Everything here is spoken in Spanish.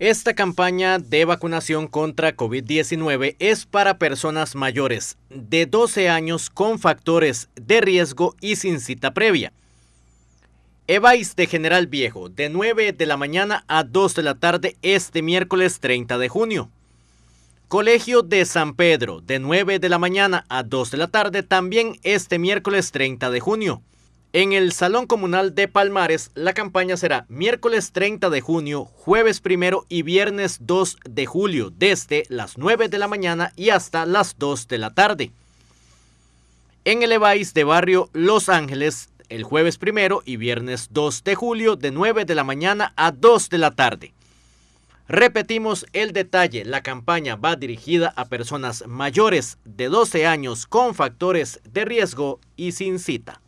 Esta campaña de vacunación contra COVID-19 es para personas mayores de 12 años con factores de riesgo y sin cita previa. Evais de General Viejo, de 9 de la mañana a 2 de la tarde este miércoles 30 de junio. Colegio de San Pedro, de 9 de la mañana a 2 de la tarde también este miércoles 30 de junio. En el Salón Comunal de Palmares, la campaña será miércoles 30 de junio, jueves 1 y viernes 2 de julio, desde las 9 de la mañana y hasta las 2 de la tarde. En el Evais de Barrio Los Ángeles, el jueves 1 y viernes 2 de julio, de 9 de la mañana a 2 de la tarde. Repetimos el detalle, la campaña va dirigida a personas mayores de 12 años con factores de riesgo y sin cita.